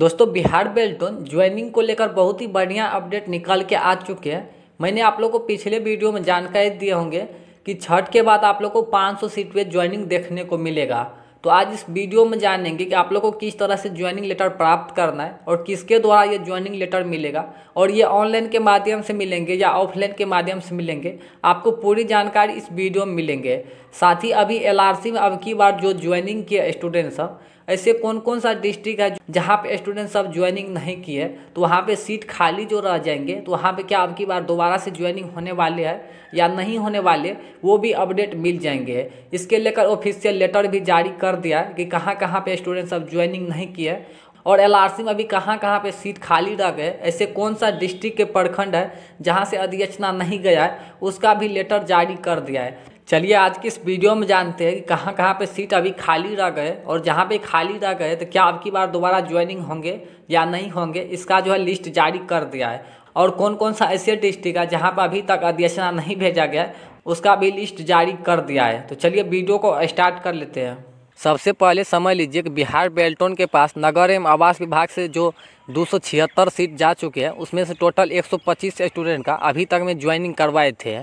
दोस्तों बिहार बेल्टोन ज्वाइनिंग को लेकर बहुत ही बढ़िया अपडेट निकाल के आ चुके हैं मैंने आप लोग को पिछले वीडियो में जानकारी दिए होंगे कि छठ के बाद आप लोग को 500 सीट पर ज्वाइनिंग देखने को मिलेगा तो आज इस वीडियो में जानेंगे कि आप लोग को किस तरह से ज्वाइनिंग लेटर प्राप्त करना है और किसके द्वारा ये ज्वाइनिंग लेटर मिलेगा और ये ऑनलाइन के माध्यम से मिलेंगे या ऑफलाइन के माध्यम से मिलेंगे आपको पूरी जानकारी इस वीडियो में मिलेंगे साथ ही अभी एल में अब की बार जो ज्वाइनिंग किया स्टूडेंट्स हैं ऐसे कौन कौन सा डिस्ट्रिक्ट है जहाँ पे स्टूडेंट सब ज्वाइनिंग नहीं किए तो वहाँ पे सीट खाली जो रह जाएंगे तो वहाँ पे क्या अब की बार दोबारा से ज्वाइनिंग होने वाले हैं या नहीं होने वाले वो भी अपडेट मिल जाएंगे इसके लेकर ऑफिशियल लेटर भी जारी कर दिया कि कहाँ कहाँ पे स्टूडेंट सब ज्वाइनिंग नहीं किए और एल में अभी कहाँ कहाँ पे सीट खाली रह गए ऐसे कौन सा डिस्ट्रिक्ट के प्रखंड है जहाँ से अध्यक्षना नहीं गया है उसका भी लेटर जारी कर दिया है चलिए आज के इस वीडियो में जानते हैं कि कहाँ कहाँ पे सीट अभी खाली रह गए और जहाँ पे खाली रह गए तो क्या अब की बार दोबारा ज्वाइनिंग होंगे या नहीं होंगे इसका जो है लिस्ट जारी कर दिया है और कौन कौन सा ऐसे डिस्ट्रिक्ट है जहाँ पर अभी तक अध्यक्षना नहीं भेजा गया उसका भी लिस्ट जारी कर दिया है तो चलिए वीडियो को स्टार्ट कर लेते हैं सबसे पहले समझ लीजिए कि बिहार बेल्टोन के पास नगर एवं आवास विभाग से जो दो सीट जा चुके हैं उसमें से टोटल 125 स्टूडेंट का अभी तक में ज्वाइनिंग करवाए थे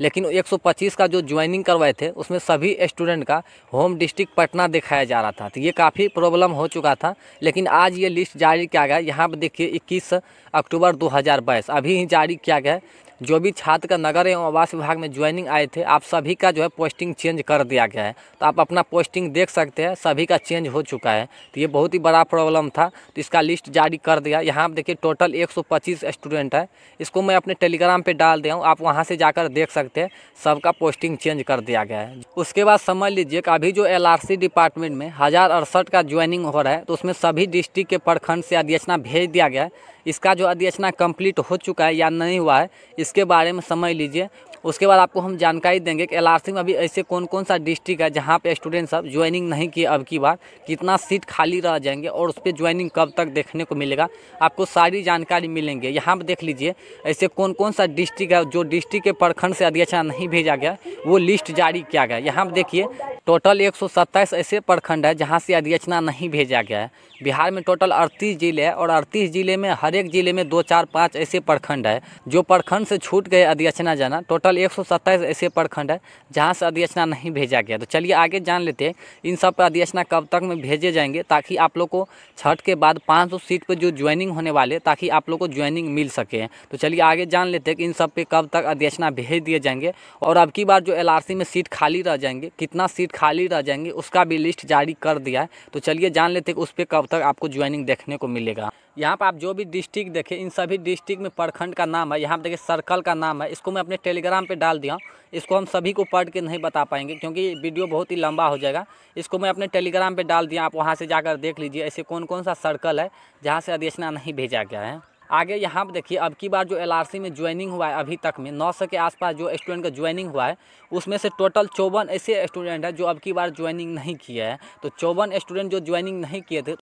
लेकिन 125 का जो ज्वाइनिंग करवाए थे उसमें सभी स्टूडेंट का होम डिस्ट्रिक्ट पटना दिखाया जा रहा था तो ये काफ़ी प्रॉब्लम हो चुका था लेकिन आज ये लिस्ट जारी किया गया यहाँ पर देखिए इक्कीस अक्टूबर 2022 अभी ही जारी किया गया जो भी छात्र का नगर एवं आवास विभाग में ज्वाइनिंग आए थे आप सभी का जो है पोस्टिंग चेंज कर दिया गया है तो आप अपना पोस्टिंग देख सकते हैं सभी का चेंज हो चुका है तो ये बहुत ही बड़ा प्रॉब्लम था तो इसका लिस्ट जारी कर दिया यहाँ पर देखिए टोटल 125 स्टूडेंट है इसको मैं अपने टेलीग्राम पर डाल दिया हूँ आप वहाँ से जाकर देख सकते सकते हैं सबका पोस्टिंग चेंज कर दिया गया है उसके बाद समझ लीजिए कि अभी जो एल डिपार्टमेंट में हज़ार अड़सठ का ज्वाइनिंग हो रहा है तो उसमें सभी डिस्ट्रिक्ट के प्रखंड से अध्यक्षना भेज दिया गया है इसका जो अध्यक्षना कंप्लीट हो चुका है या नहीं हुआ है इसके बारे में समझ लीजिए उसके बाद आपको हम जानकारी देंगे कि एल में अभी ऐसे कौन कौन सा डिस्ट्रिक्ट है जहाँ पे स्टूडेंट सब ज्वाइनिंग नहीं किए अब की बार कितना सीट खाली रह जाएंगे और उस पर ज्वाइनिंग कब तक देखने को मिलेगा आपको सारी जानकारी मिलेंगे यहाँ पर देख लीजिए ऐसे कौन कौन सा डिस्ट्रिक्ट है जो डिस्ट्रिक्ट के प्रखंड से अध्यक्षा अच्छा नहीं भेजा गया वो लिस्ट जारी किया गया यहाँ पर देखिए टोटल एक ऐसे प्रखंड है जहाँ से अध्यक्षना अच्छा नहीं भेजा गया है बिहार में टोटल अड़तीस जिले है और अड़तीस जिले में हर एक जिले में दो चार पाँच ऐसे प्रखंड है जो प्रखंड से छूट गए अध्यक्षना अच्छा जाना टोटल टोटल एक सौ सत्ताईस ऐसे प्रखंड है जहाँ से अधिसूचना नहीं भेजा गया तो चलिए आगे जान लेते हैं इन सब पर अधिसूचना कब तक में भेजे जाएंगे ताकि आप लोग को छठ के बाद पाँच सौ सीट पर जो ज्वाइनिंग होने वाले ताकि आप लोग को ज्वाइनिंग मिल सके तो चलिए आगे जान लेते हैं कि इन सब पे कब तक अधिसूचना भेज दिए जाएंगे और अब की बार जो एल में सीट खाली रह जाएंगे कितना सीट खाली रह जाएंगे उसका भी लिस्ट जारी कर दिया है तो चलिए जान लेते हैं कि उस पर कब तक आपको ज्वाइनिंग देखने को मिलेगा यहाँ पर आप जो भी डिस्ट्रिक्ट देखें इन सभी डिस्ट्रिक्ट में प्रखंड का नाम है यहाँ पर देखिए सर्कल का नाम है इसको मैं अपने टेलीग्राम पर डाल दिया इसको हम सभी को पढ़ के नहीं बता पाएंगे क्योंकि वीडियो बहुत ही लंबा हो जाएगा इसको मैं अपने टेलीग्राम पर डाल दिया आप वहाँ से जाकर देख लीजिए ऐसे कौन कौन सा सर्कल है जहाँ से अधिसूचना नहीं भेजा गया है आगे यहाँ पर देखिए अब की बार जो एल में ज्वाइनिंग हुआ है अभी तक में नौ सौ के आसपास जो स्टूडेंट का ज्वाइनिंग हुआ है उसमें से टोटल चौवन ऐसे स्टूडेंट है जो अब की बार ज्वाइनिंग नहीं किए हैं तो चौवन स्टूडेंट जो ज्वाइनिंग नहीं किए थे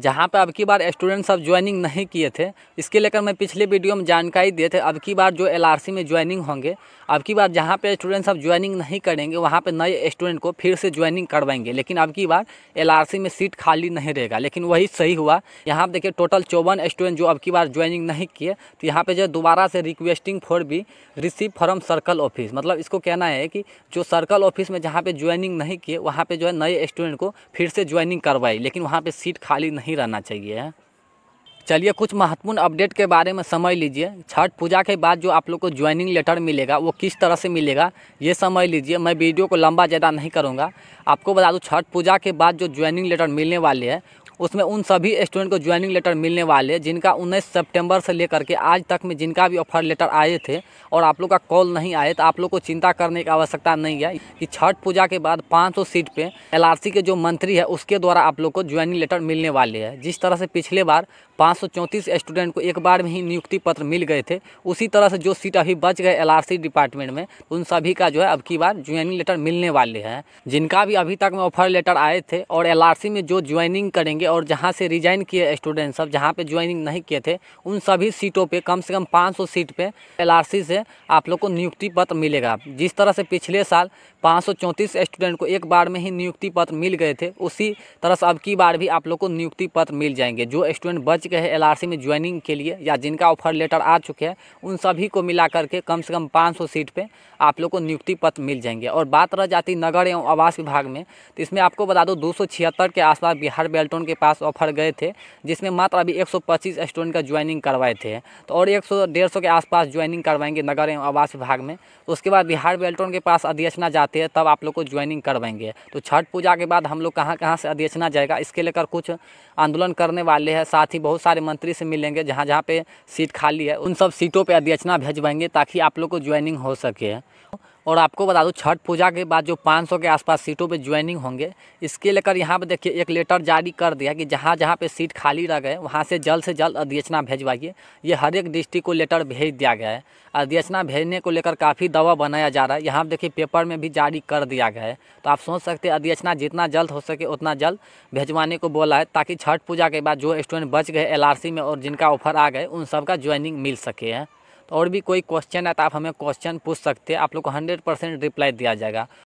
जहाँ पर अब की बार स्टूडेंट सब ज्वाइनिंग नहीं किए थे इसके लेकर मैं पिछले वीडियो में जानकारी दिए थे अब की बार जो एल में ज्वाइनिंग होंगे अब की बार जहाँ पे स्टूडेंट सब ज्वाइनिंग नहीं करेंगे वहाँ पर नए स्टूडेंट को फिर से ज्वाइनिंग करवाएंगे लेकिन अब की बार एल में सीट खाली नहीं रहेगा लेकिन वही सही हुआ यहाँ पर देखिए टोटल चौवन स्टूडेंट जो अब की बार ज्वाइनिंग नहीं किए तो यहाँ पर जो दोबारा से requesting for be receive from circle office मतलब इसको कहना है कि जो सर्कल ऑफिस में जहाँ पर ज्वाइनिंग नहीं किए वहाँ पर जो है नए स्टूडेंट को फिर से ज्वाइनिंग करवाई लेकिन वहाँ पर सीट खाली नहीं नहीं रहना चाहिए चलिए कुछ महत्वपूर्ण अपडेट के बारे में समझ लीजिए छठ पूजा के बाद जो आप लोग को ज्वाइनिंग लेटर मिलेगा वो किस तरह से मिलेगा ये समझ लीजिए मैं वीडियो को लंबा ज़्यादा नहीं करूँगा आपको बता दूँ छठ पूजा के बाद जो ज्वाइनिंग लेटर मिलने वाले हैं उसमें उन सभी स्टूडेंट को ज्वाइनिंग लेटर मिलने वाले जिनका उन्नीस सितंबर से लेकर के आज तक में जिनका भी ऑफर लेटर आए थे और आप लोग का कॉल नहीं आए तो आप लोग को चिंता करने की आवश्यकता नहीं है कि छठ पूजा के बाद 500 सीट पे एलआरसी के जो मंत्री है उसके द्वारा आप लोग को ज्वाइनिंग लेटर मिलने वाले है जिस तरह से पिछले बार पाँच स्टूडेंट को एक बार में ही नियुक्ति पत्र मिल गए थे उसी तरह से जो सीट अभी बच गए एल डिपार्टमेंट में उन सभी का जो है अब की बार ज्वाइनिंग लेटर मिलने वाले हैं जिनका भी अभी तक में ऑफर लेटर आए थे और एल में जो ज्वाइनिंग करेंगे और जहाँ से रिजाइन किए स्टूडेंट सब जहाँ पे ज्वाइनिंग नहीं किए थे उन सभी सीटों पे कम से कम 500 सीट पे एलआरसी से आप लोग को नियुक्ति पत्र मिलेगा जिस तरह से पिछले साल पाँच स्टूडेंट को एक बार में ही नियुक्ति पत्र मिल गए थे उसी तरह से अब की बार भी आप लोग को नियुक्ति पत्र मिल जाएंगे जो स्टूडेंट बच गए हैं एल में ज्वाइनिंग के लिए या जिनका ऑफर लेटर आ चुके हैं उन सभी को मिला करके कम से कम पाँच सीट पर आप लोग को नियुक्ति पत्र मिल जाएंगे और बात रह जाती नगर एवं आवास विभाग में तो इसमें आपको बता दो दो के आसपास बिहार बेल्टोन के पास ऑफर गए थे जिसमें मात्र अभी 125 स्टूडेंट का ज्वाइनिंग करवाए थे तो और 100 सौ के आसपास ज्वाइनिंग करवाएंगे नगर एवं आवास विभाग में तो उसके बाद बिहार बेल्टोन के पास अध्यक्षना जाते हैं तब आप लोग को ज्वाइनिंग करवाएंगे तो छठ पूजा के बाद हम लोग कहाँ कहाँ से अध्यक्षना जाएगा इसके लेकर कुछ आंदोलन करने वाले हैं साथ ही बहुत सारे मंत्री से मिलेंगे जहाँ जहाँ पे सीट खाली है उन सब सीटों पर अध्यक्षना भेजवाएंगे ताकि आप लोग को ज्वाइनिंग हो सके और आपको बता दूँ छठ पूजा के बाद जो 500 के आसपास सीटों पे ज्वाइनिंग होंगे इसके लेकर यहाँ पे देखिए एक लेटर जारी कर दिया कि जहाँ जहाँ पे सीट खाली रह गए वहाँ से जल्द से जल्द अध्यक्षना भेजवाइए ये हर एक डिस्ट्रिक्ट को लेटर भेज दिया गया है अध्यक्षना भेजने को लेकर काफ़ी दवा बनाया जा रहा है यहाँ पर देखिए पेपर में भी जारी कर दिया गया है तो आप सोच सकते हैं अध्यक्षना जितना जल्द हो सके उतना जल्द भेजवाने को बोला है ताकि छठ पूजा के बाद जो स्टूडेंट बच गए एल में और जिनका ऑफर आ गए उन सबका ज्वाइनिंग मिल सके है तो और भी कोई क्वेश्चन है तो आप हमें क्वेश्चन पूछ सकते हैं आप लोग को हंड्रेड परसेंट रिप्लाई दिया जाएगा